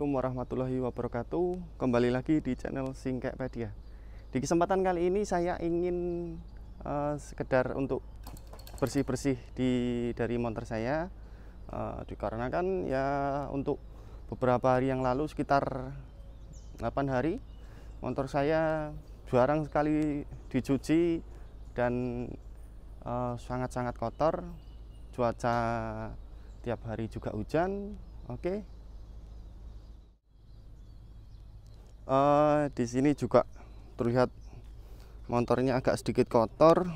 Assalamualaikum warahmatullahi wabarakatuh Kembali lagi di channel Singkepedia Di kesempatan kali ini saya ingin uh, sekedar untuk bersih-bersih di dari monter saya uh, Dikarenakan ya untuk beberapa hari yang lalu sekitar 8 hari Motor saya jarang sekali dicuci dan eh, sangat-sangat uh, kotor Cuaca tiap hari juga hujan Oke uh, di sini juga terlihat motornya agak sedikit kotor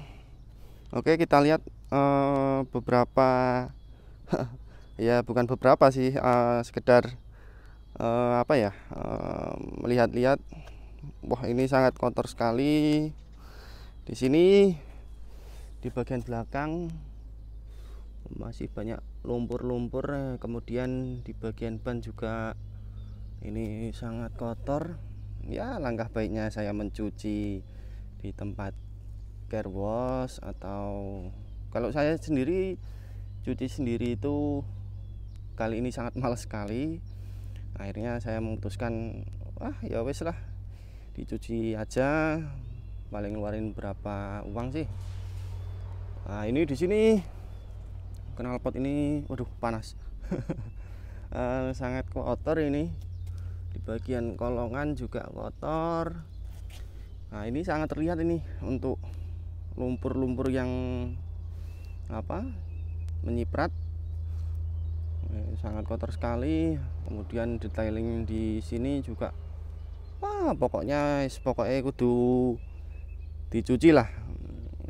oke kita lihat uh, beberapa ya bukan beberapa sih uh, sekedar uh, apa ya melihat-lihat wah ini sangat kotor sekali di sini di bagian belakang masih banyak lumpur-lumpur kemudian di bagian ban juga ini sangat kotor ya langkah baiknya saya mencuci di tempat care wash atau kalau saya sendiri cuci sendiri itu kali ini sangat males sekali akhirnya saya memutuskan wah ya wes lah dicuci aja paling ngeluarin berapa uang sih nah ini di sini knalpot ini waduh panas eh, sangat kotor ini di bagian kolongan juga kotor nah ini sangat terlihat ini untuk lumpur-lumpur yang apa menyiprat eh, sangat kotor sekali kemudian detailing di sini juga wah pokoknya pokoknya kudu dicuci lah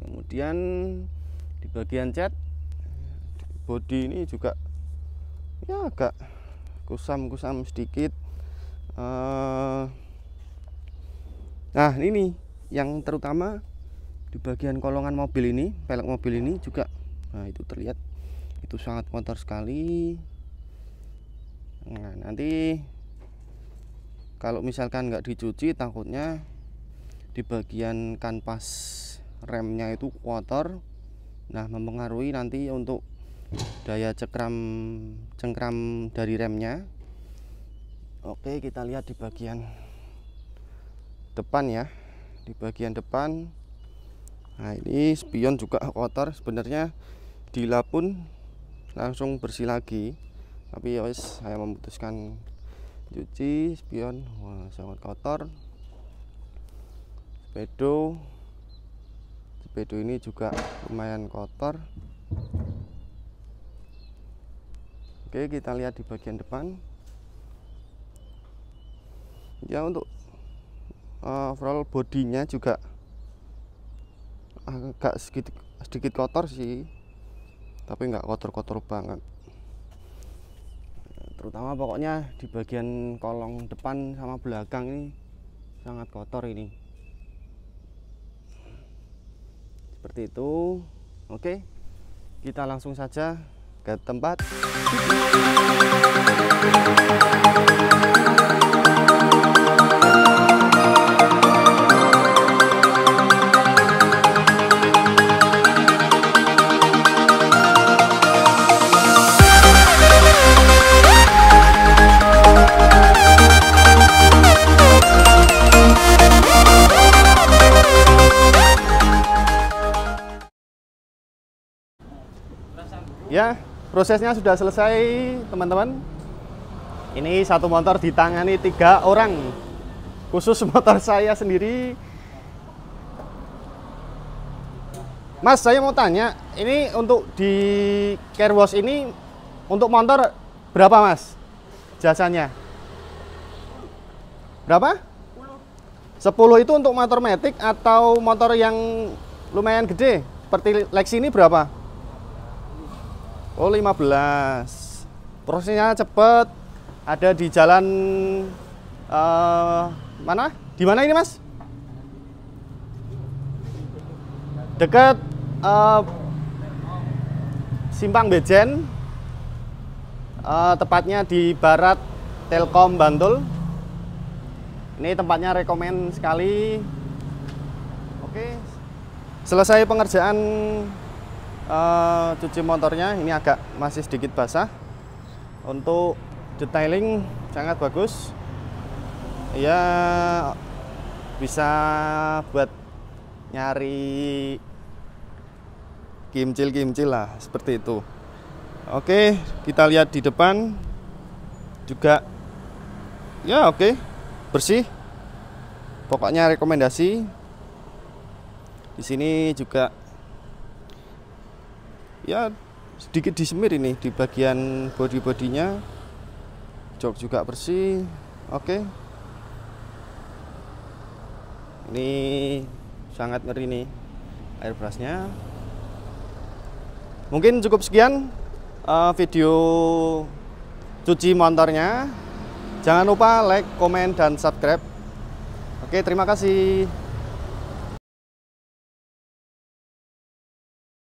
kemudian di bagian cat body ini juga ya agak kusam-kusam sedikit Eh, nah ini yang terutama di bagian kolongan mobil ini pelek mobil ini juga nah itu terlihat itu sangat kotor sekali nah nanti kalau misalkan nggak dicuci takutnya di bagian kanvas remnya itu kotor nah mempengaruhi nanti untuk daya cekram cengkram dari remnya Oke, kita lihat di bagian depan ya. Di bagian depan. Nah, ini spion juga kotor. Sebenarnya Dila pun langsung bersih lagi. Tapi ya wis, saya memutuskan cuci spion. Wah, sangat kotor. Sepeda, Speedo ini juga lumayan kotor. Oke, kita lihat di bagian depan ya untuk eh, overall bodinya juga agak sedikit sedikit kotor sih tapi nggak kotor-kotor banget terutama pokoknya di bagian kolong depan sama belakang ini sangat kotor ini seperti itu oke kita langsung saja ke tempat ya prosesnya sudah selesai teman-teman ini satu motor ditangani tiga orang khusus motor saya sendiri Mas saya mau tanya ini untuk di care wash ini untuk motor berapa mas jasanya berapa 10 itu untuk motor matic atau motor yang lumayan gede seperti Lexi ini berapa Oh 15 Prosesnya cepet Ada di jalan uh, Mana? Di mana ini mas? Dekat uh, eh, Simpang Bejen uh, Tepatnya di barat Telkom Bantul Ini tempatnya rekomen sekali Oke Selesai pengerjaan Eh, cuci motornya ini agak masih sedikit basah untuk detailing sangat bagus ya bisa buat nyari kimcil-kimcil lah seperti itu oke kita lihat di depan juga ya oke bersih pokoknya rekomendasi di sini juga ya sedikit disemir ini di bagian body-bodinya jok juga bersih oke okay. ini sangat ngeri nih airbrushnya mungkin cukup sekian uh, video cuci motornya jangan lupa like, comment dan subscribe oke okay, terima kasih